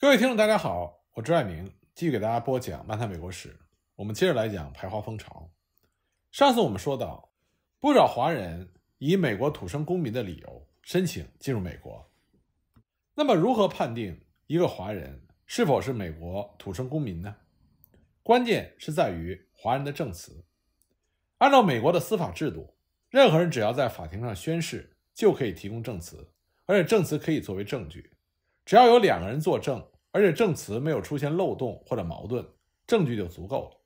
各位听众，大家好，我是爱明，继续给大家播讲《漫谈美国史》。我们接着来讲排华风潮。上次我们说到，不少华人以美国土生公民的理由申请进入美国。那么，如何判定一个华人是否是美国土生公民呢？关键是在于华人的证词。按照美国的司法制度，任何人只要在法庭上宣誓，就可以提供证词，而且证词可以作为证据。只要有两个人作证，而且证词没有出现漏洞或者矛盾，证据就足够了。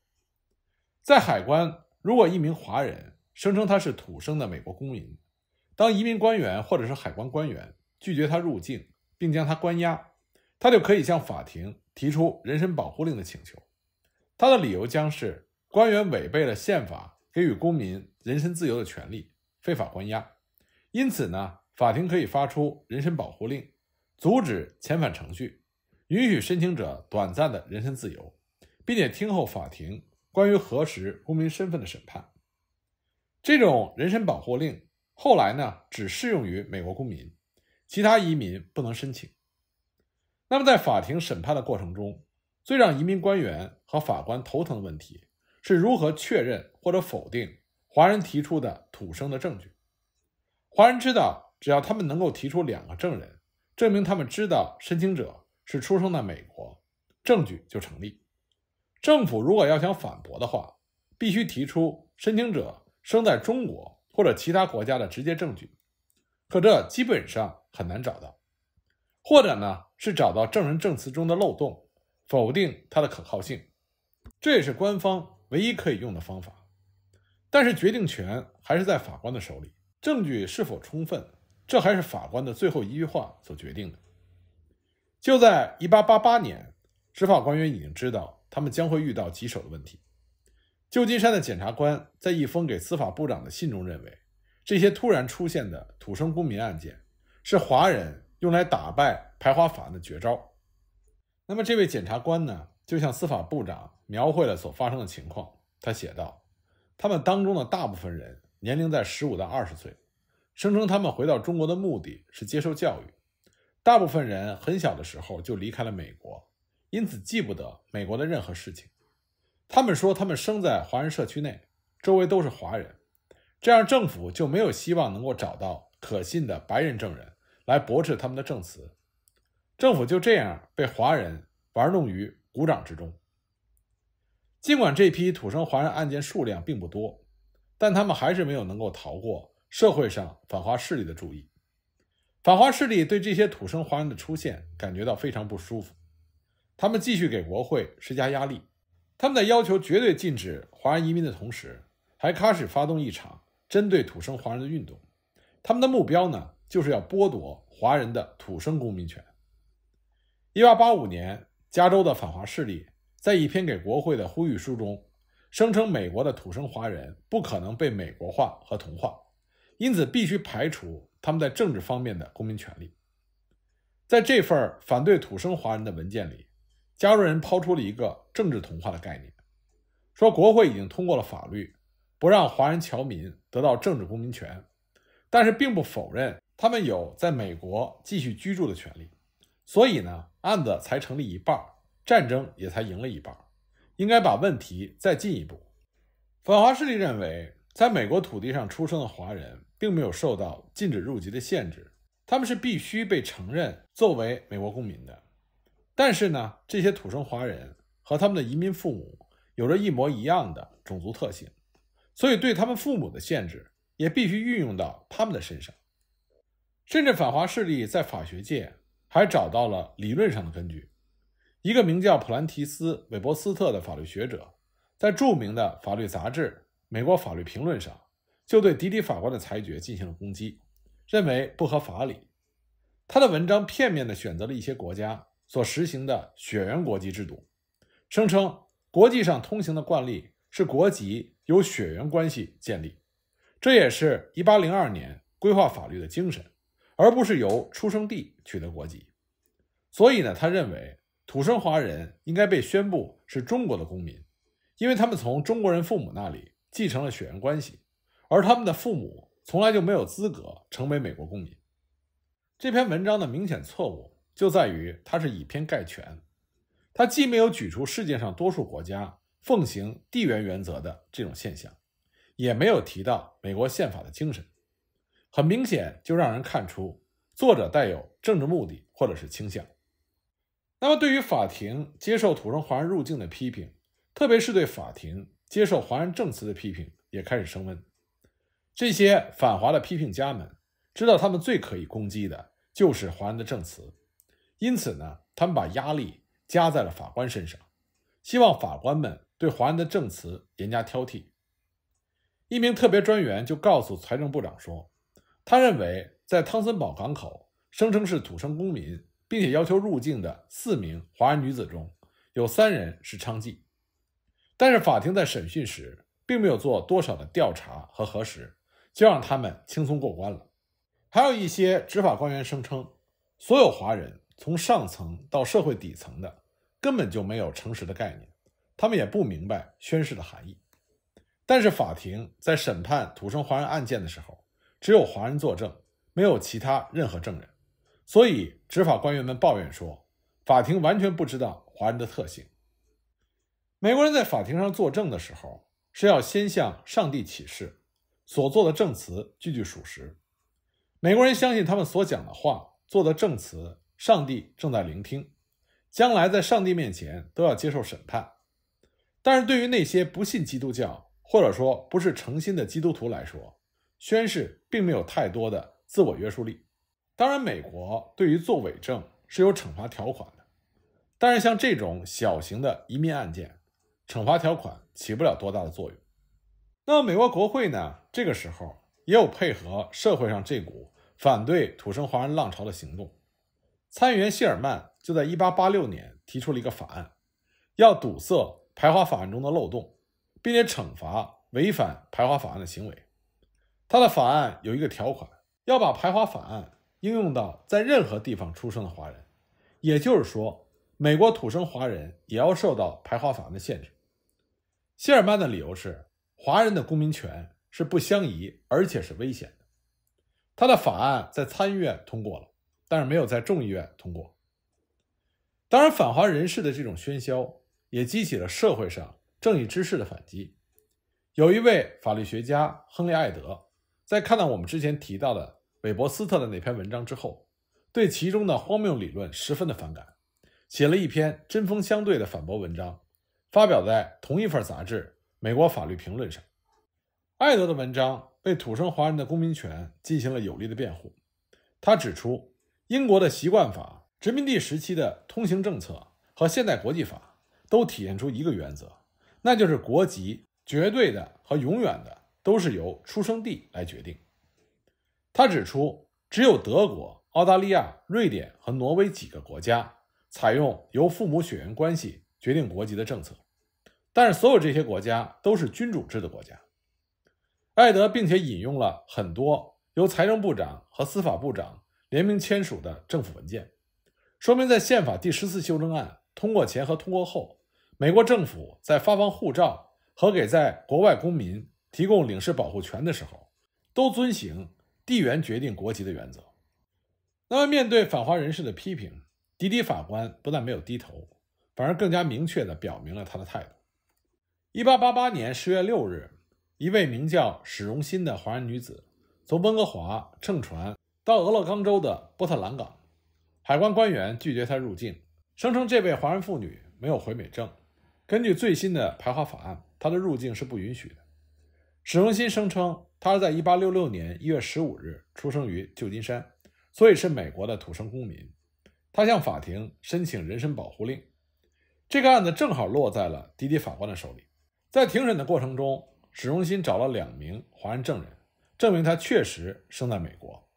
在海关，如果一名华人声称他是土生的美国公民，当移民官员或者是海关官员拒绝他入境并将他关押，他就可以向法庭提出人身保护令的请求。他的理由将是官员违背了宪法给予公民人身自由的权利，非法关押。因此呢，法庭可以发出人身保护令。阻止遣返程序，允许申请者短暂的人身自由，并且听候法庭关于核实公民身份的审判。这种人身保护令后来呢只适用于美国公民，其他移民不能申请。那么在法庭审判的过程中，最让移民官员和法官头疼的问题是如何确认或者否定华人提出的土生的证据。华人知道，只要他们能够提出两个证人。证明他们知道申请者是出生在美国，证据就成立。政府如果要想反驳的话，必须提出申请者生在中国或者其他国家的直接证据，可这基本上很难找到，或者呢是找到证人证词中的漏洞，否定它的可靠性。这也是官方唯一可以用的方法。但是决定权还是在法官的手里，证据是否充分？这还是法官的最后一句话所决定的。就在1888年，执法官员已经知道他们将会遇到棘手的问题。旧金山的检察官在一封给司法部长的信中认为，这些突然出现的土生公民案件是华人用来打败排华法案的绝招。那么，这位检察官呢，就向司法部长描绘了所发生的情况。他写道：“他们当中的大部分人年龄在15到20岁。”声称他们回到中国的目的是接受教育。大部分人很小的时候就离开了美国，因此记不得美国的任何事情。他们说他们生在华人社区内，周围都是华人，这样政府就没有希望能够找到可信的白人证人来驳斥他们的证词。政府就这样被华人玩弄于股掌之中。尽管这批土生华人案件数量并不多，但他们还是没有能够逃过。社会上反华势力的注意，反华势力对这些土生华人的出现感觉到非常不舒服，他们继续给国会施加压力，他们在要求绝对禁止华人移民的同时，还开始发动一场针对土生华人的运动，他们的目标呢，就是要剥夺华人的土生公民权。一八八五年，加州的反华势力在一篇给国会的呼吁书中，声称美国的土生华人不可能被美国化和同化。因此，必须排除他们在政治方面的公民权利。在这份反对土生华人的文件里，加州人抛出了一个政治同化的概念，说国会已经通过了法律，不让华人侨民得到政治公民权，但是并不否认他们有在美国继续居住的权利。所以呢，案子才成立一半，战争也才赢了一半，应该把问题再进一步。反华势力认为。在美国土地上出生的华人，并没有受到禁止入籍的限制，他们是必须被承认作为美国公民的。但是呢，这些土生华人和他们的移民父母有着一模一样的种族特性，所以对他们父母的限制也必须运用到他们的身上。甚至反华势力在法学界还找到了理论上的根据。一个名叫普兰提斯·韦伯斯特的法律学者，在著名的法律杂志。美国法律评论上就对迪迪法官的裁决进行了攻击，认为不合法理。他的文章片面地选择了一些国家所实行的血缘国籍制度，声称国际上通行的惯例是国籍由血缘关系建立，这也是1802年规划法律的精神，而不是由出生地取得国籍。所以呢，他认为土生华人应该被宣布是中国的公民，因为他们从中国人父母那里。继承了血缘关系，而他们的父母从来就没有资格成为美国公民。这篇文章的明显错误就在于它是以偏概全，它既没有举出世界上多数国家奉行地缘原则的这种现象，也没有提到美国宪法的精神。很明显，就让人看出作者带有政治目的或者是倾向。那么，对于法庭接受土生华人入境的批评，特别是对法庭。接受华人证词的批评也开始升温。这些反华的批评家们知道，他们最可以攻击的就是华人的证词，因此呢，他们把压力加在了法官身上，希望法官们对华人的证词严加挑剔。一名特别专员就告诉财政部长说，他认为在汤森堡港口声称是土生公民并且要求入境的四名华人女子中，有三人是娼妓。但是法庭在审讯时并没有做多少的调查和核实，就让他们轻松过关了。还有一些执法官员声称，所有华人从上层到社会底层的，根本就没有诚实的概念，他们也不明白宣誓的含义。但是法庭在审判土生华人案件的时候，只有华人作证，没有其他任何证人，所以执法官员们抱怨说，法庭完全不知道华人的特性。美国人在法庭上作证的时候，是要先向上帝起誓，所做的证词句句属实。美国人相信他们所讲的话、做的证词，上帝正在聆听，将来在上帝面前都要接受审判。但是对于那些不信基督教或者说不是诚心的基督徒来说，宣誓并没有太多的自我约束力。当然，美国对于作伪证是有惩罚条款的，但是像这种小型的移民案件。惩罚条款起不了多大的作用。那么，美国国会呢？这个时候也有配合社会上这股反对土生华人浪潮的行动。参议员谢尔曼就在1886年提出了一个法案，要堵塞排华法案中的漏洞，并且惩罚违反排华法案的行为。他的法案有一个条款，要把排华法案应用到在任何地方出生的华人，也就是说，美国土生华人也要受到排华法案的限制。希尔曼的理由是，华人的公民权是不相宜，而且是危险的。他的法案在参议院通过了，但是没有在众议院通过。当然，反华人士的这种喧嚣也激起了社会上正义之士的反击。有一位法律学家亨利·艾德在看到我们之前提到的韦伯斯特的那篇文章之后，对其中的荒谬理论十分的反感，写了一篇针锋相对的反驳文章。发表在同一份杂志《美国法律评论》上，艾德的文章为土生华人的公民权进行了有力的辩护。他指出，英国的习惯法、殖民地时期的通行政策和现代国际法都体现出一个原则，那就是国籍绝对的和永远的都是由出生地来决定。他指出，只有德国、澳大利亚、瑞典和挪威几个国家采用由父母血缘关系。决定国籍的政策，但是所有这些国家都是君主制的国家。艾德并且引用了很多由财政部长和司法部长联名签署的政府文件，说明在宪法第十四修正案通过前和通过后，美国政府在发放护照和给在国外公民提供领事保护权的时候，都遵循地缘决定国籍的原则。那么，面对反华人士的批评，迪迪法官不但没有低头。反而更加明确地表明了他的态度。一八八八年十月六日，一位名叫史荣新的华人女子从温哥华乘船到俄勒冈州的波特兰港，海关官员拒绝她入境，声称这位华人妇女没有回美证。根据最新的排华法案，她的入境是不允许的。史荣新声称，她是在一八六六年一月十五日出生于旧金山，所以是美国的土生公民。他向法庭申请人身保护令。这个案子正好落在了迪迪法官的手里。在庭审的过程中，史荣新找了两名华人证人，证明他确实生在美国。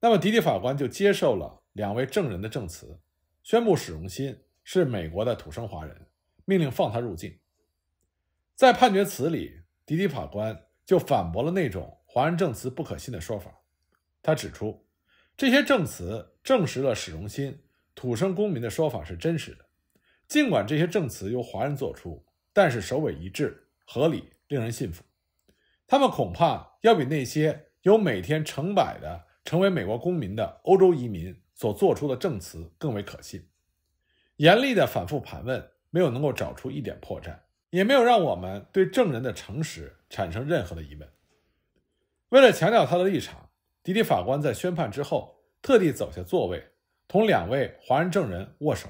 那么，迪迪法官就接受了两位证人的证词，宣布史荣新是美国的土生华人，命令放他入境。在判决词里，迪迪法官就反驳了那种华人证词不可信的说法。他指出，这些证词证实了史荣新土生公民的说法是真实的。尽管这些证词由华人作出，但是首尾一致、合理、令人信服。他们恐怕要比那些有每天成百的成为美国公民的欧洲移民所做出的证词更为可信。严厉的反复盘问没有能够找出一点破绽，也没有让我们对证人的诚实产生任何的疑问。为了强调他的立场，迪迪法官在宣判之后特地走下座位，同两位华人证人握手。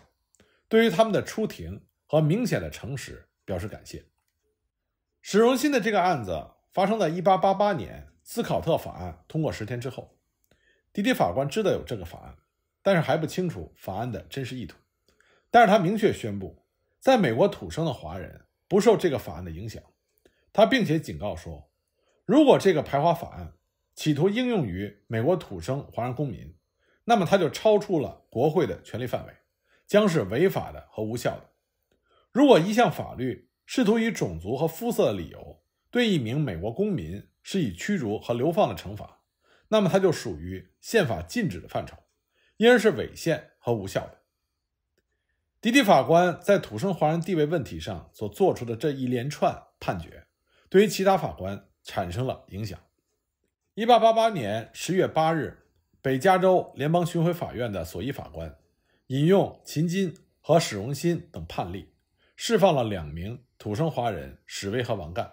对于他们的出庭和明显的诚实表示感谢。史荣新的这个案子发生在1888年斯考特法案通过十天之后。迪迪法官知道有这个法案，但是还不清楚法案的真实意图。但是他明确宣布，在美国土生的华人不受这个法案的影响。他并且警告说，如果这个排华法案企图应用于美国土生华人公民，那么他就超出了国会的权力范围。将是违法的和无效的。如果一项法律试图以种族和肤色的理由对一名美国公民施以驱逐和流放的惩罚，那么它就属于宪法禁止的范畴，因而是违宪和无效的。迪迪法官在土生华人地位问题上所做出的这一连串判决，对于其他法官产生了影响。1888年10月8日，北加州联邦巡回法院的索伊法官。引用秦金和史荣新等判例，释放了两名土生华人史威和王干。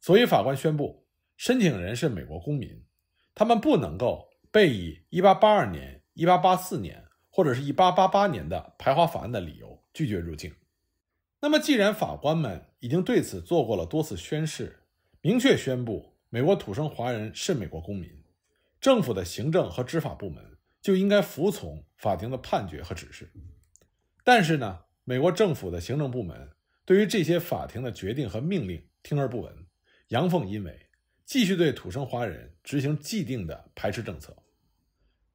所以，法官宣布，申请人是美国公民，他们不能够被以1882年、1884年或者是一888年的排华法案的理由拒绝入境。那么，既然法官们已经对此做过了多次宣誓，明确宣布美国土生华人是美国公民，政府的行政和执法部门。就应该服从法庭的判决和指示，但是呢，美国政府的行政部门对于这些法庭的决定和命令听而不闻，阳奉阴违，继续对土生华人执行既定的排斥政策。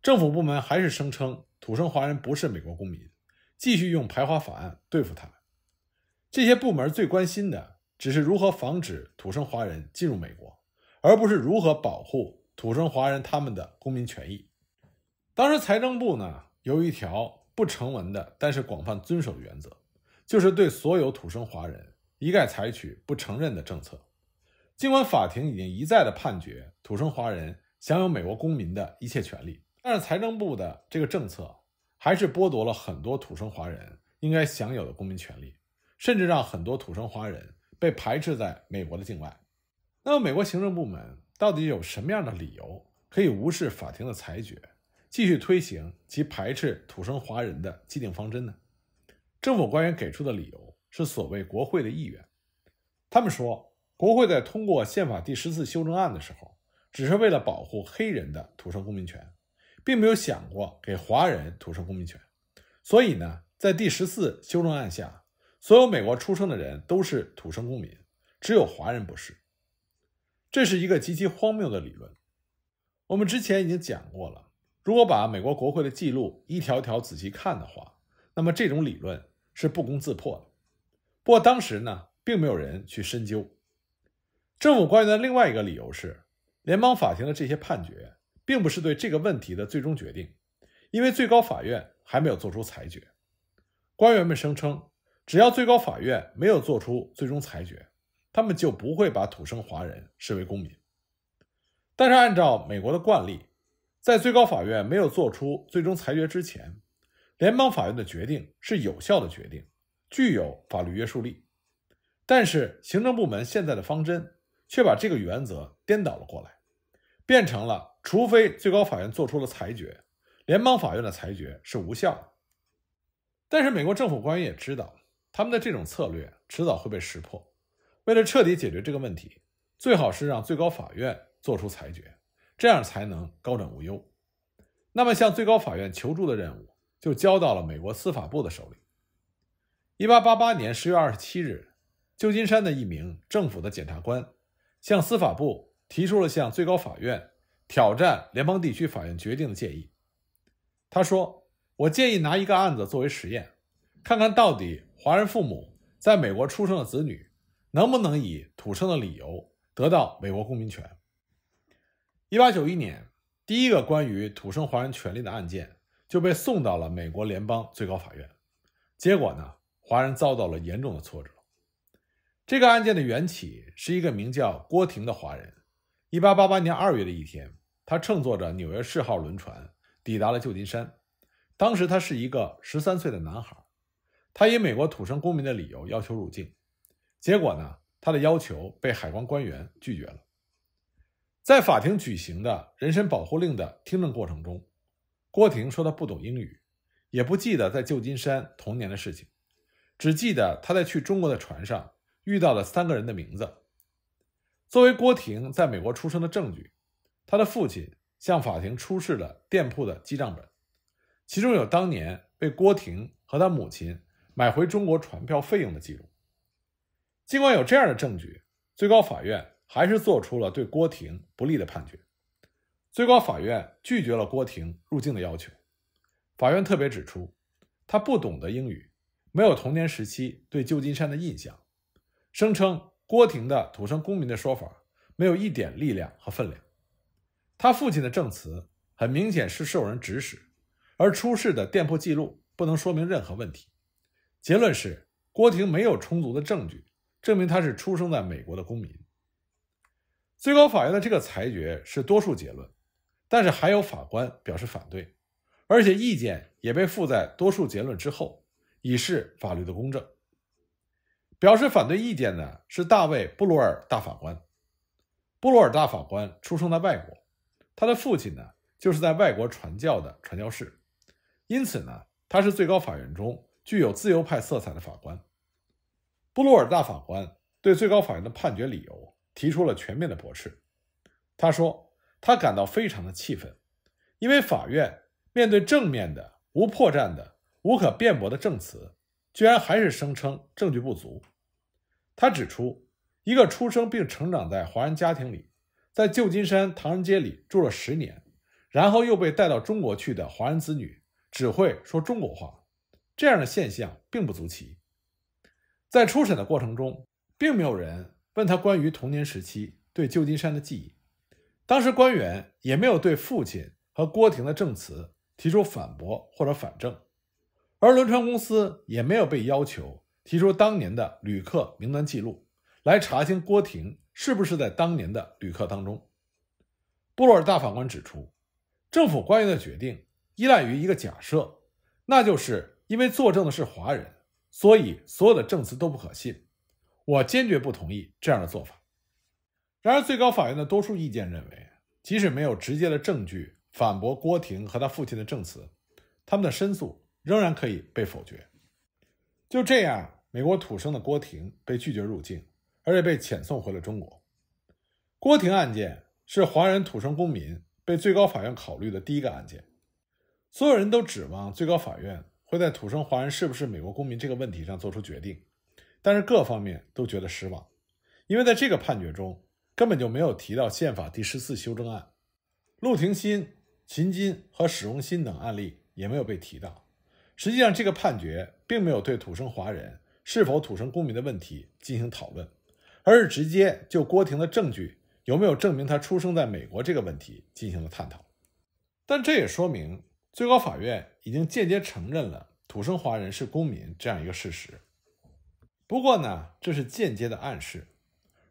政府部门还是声称土生华人不是美国公民，继续用排华法案对付他们。这些部门最关心的只是如何防止土生华人进入美国，而不是如何保护土生华人他们的公民权益。当时财政部呢，有一条不成文的，但是广泛遵守的原则，就是对所有土生华人一概采取不承认的政策。尽管法庭已经一再的判决土生华人享有美国公民的一切权利，但是财政部的这个政策还是剥夺了很多土生华人应该享有的公民权利，甚至让很多土生华人被排斥在美国的境外。那么，美国行政部门到底有什么样的理由可以无视法庭的裁决？继续推行及排斥土生华人的既定方针呢？政府官员给出的理由是所谓国会的意愿。他们说，国会在通过宪法第十四修正案的时候，只是为了保护黑人的土生公民权，并没有想过给华人土生公民权。所以呢，在第十四修正案下，所有美国出生的人都是土生公民，只有华人不是。这是一个极其荒谬的理论。我们之前已经讲过了。如果把美国国会的记录一条条仔细看的话，那么这种理论是不攻自破的。不过当时呢，并没有人去深究。政府官员的另外一个理由是，联邦法庭的这些判决并不是对这个问题的最终决定，因为最高法院还没有做出裁决。官员们声称，只要最高法院没有做出最终裁决，他们就不会把土生华人视为公民。但是按照美国的惯例。在最高法院没有做出最终裁决之前，联邦法院的决定是有效的决定，具有法律约束力。但是，行政部门现在的方针却把这个原则颠倒了过来，变成了除非最高法院做出了裁决，联邦法院的裁决是无效的。但是，美国政府官员也知道，他们的这种策略迟早会被识破。为了彻底解决这个问题，最好是让最高法院做出裁决。这样才能高枕无忧。那么，向最高法院求助的任务就交到了美国司法部的手里。一八八八年十月二十七日，旧金山的一名政府的检察官向司法部提出了向最高法院挑战联邦地区法院决定的建议。他说：“我建议拿一个案子作为实验，看看到底华人父母在美国出生的子女能不能以土生的理由得到美国公民权。”一八九一年，第一个关于土生华人权利的案件就被送到了美国联邦最高法院。结果呢，华人遭到了严重的挫折。这个案件的缘起是一个名叫郭婷的华人。一八八八年二月的一天，他乘坐着纽约市号轮船抵达了旧金山。当时他是一个十三岁的男孩，他以美国土生公民的理由要求入境。结果呢，他的要求被海关官员拒绝了。在法庭举行的人身保护令的听证过程中，郭婷说她不懂英语，也不记得在旧金山童年的事情，只记得她在去中国的船上遇到了三个人的名字。作为郭婷在美国出生的证据，她的父亲向法庭出示了店铺的记账本，其中有当年被郭婷和她母亲买回中国船票费用的记录。尽管有这样的证据，最高法院。还是做出了对郭婷不利的判决。最高法院拒绝了郭婷入境的要求。法院特别指出，他不懂得英语，没有童年时期对旧金山的印象，声称郭婷的土生公民的说法没有一点力量和分量。他父亲的证词很明显是受人指使，而出示的店铺记录不能说明任何问题。结论是，郭婷没有充足的证据证明她是出生在美国的公民。最高法院的这个裁决是多数结论，但是还有法官表示反对，而且意见也被附在多数结论之后，以示法律的公正。表示反对意见的是大卫·布鲁尔大法官。布鲁尔大法官出生在外国，他的父亲呢就是在外国传教的传教士，因此呢，他是最高法院中具有自由派色彩的法官。布鲁尔大法官对最高法院的判决理由。提出了全面的驳斥。他说：“他感到非常的气愤，因为法院面对正面的、无破绽的、无可辩驳的证词，居然还是声称证据不足。”他指出：“一个出生并成长在华人家庭里，在旧金山唐人街里住了十年，然后又被带到中国去的华人子女，只会说中国话，这样的现象并不足奇。”在初审的过程中，并没有人。问他关于童年时期对旧金山的记忆。当时官员也没有对父亲和郭婷的证词提出反驳或者反证，而轮船公司也没有被要求提出当年的旅客名单记录来查清郭婷是不是在当年的旅客当中。布罗尔大法官指出，政府官员的决定依赖于一个假设，那就是因为作证的是华人，所以所有的证词都不可信。我坚决不同意这样的做法。然而，最高法院的多数意见认为，即使没有直接的证据反驳郭婷和他父亲的证词，他们的申诉仍然可以被否决。就这样，美国土生的郭婷被拒绝入境，而且被遣送回了中国。郭婷案件是华人土生公民被最高法院考虑的第一个案件。所有人都指望最高法院会在土生华人是不是美国公民这个问题上做出决定。但是各方面都觉得失望，因为在这个判决中根本就没有提到宪法第十四修正案，陆廷鑫、秦金和史荣新等案例也没有被提到。实际上，这个判决并没有对土生华人是否土生公民的问题进行讨论，而是直接就郭婷的证据有没有证明他出生在美国这个问题进行了探讨。但这也说明，最高法院已经间接承认了土生华人是公民这样一个事实。不过呢，这是间接的暗示，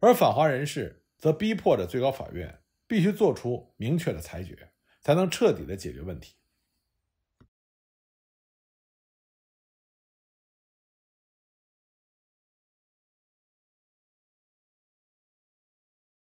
而反华人士则逼迫着最高法院必须做出明确的裁决，才能彻底的解决问题。